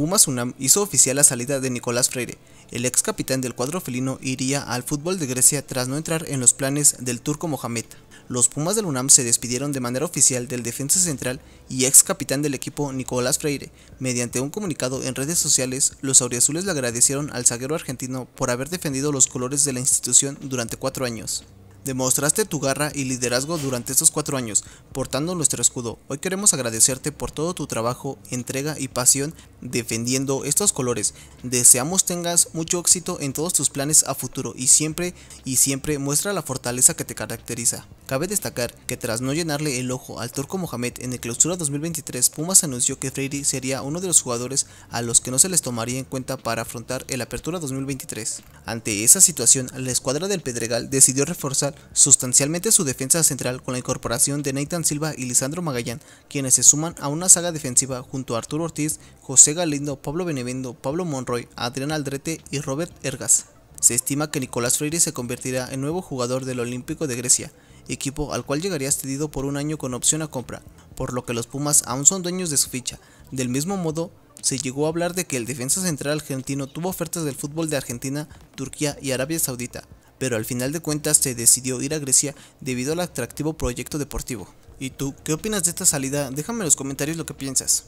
Pumas UNAM hizo oficial la salida de Nicolás Freire. El ex capitán del cuadro felino iría al fútbol de Grecia tras no entrar en los planes del turco Mohamed. Los Pumas del UNAM se despidieron de manera oficial del defensa central y ex capitán del equipo Nicolás Freire. Mediante un comunicado en redes sociales, los auriazules le agradecieron al zaguero argentino por haber defendido los colores de la institución durante cuatro años. Demostraste tu garra y liderazgo durante estos cuatro años, portando nuestro escudo. Hoy queremos agradecerte por todo tu trabajo, entrega y pasión defendiendo estos colores. Deseamos tengas mucho éxito en todos tus planes a futuro y siempre y siempre muestra la fortaleza que te caracteriza. Cabe destacar que tras no llenarle el ojo al turco Mohamed en el clausura 2023, Pumas anunció que Freire sería uno de los jugadores a los que no se les tomaría en cuenta para afrontar el Apertura 2023. Ante esa situación, la escuadra del Pedregal decidió reforzar sustancialmente su defensa central con la incorporación de Nathan Silva y Lisandro Magallán, quienes se suman a una saga defensiva junto a Arturo Ortiz, José Galindo, Pablo Benevendo, Pablo Monroy, Adrián Aldrete y Robert Ergas. Se estima que Nicolás Freire se convertirá en nuevo jugador del Olímpico de Grecia, equipo al cual llegaría cedido por un año con opción a compra, por lo que los Pumas aún son dueños de su ficha. Del mismo modo, se llegó a hablar de que el defensa central argentino tuvo ofertas del fútbol de Argentina, Turquía y Arabia Saudita, pero al final de cuentas se decidió ir a Grecia debido al atractivo proyecto deportivo. ¿Y tú qué opinas de esta salida? Déjame en los comentarios lo que piensas.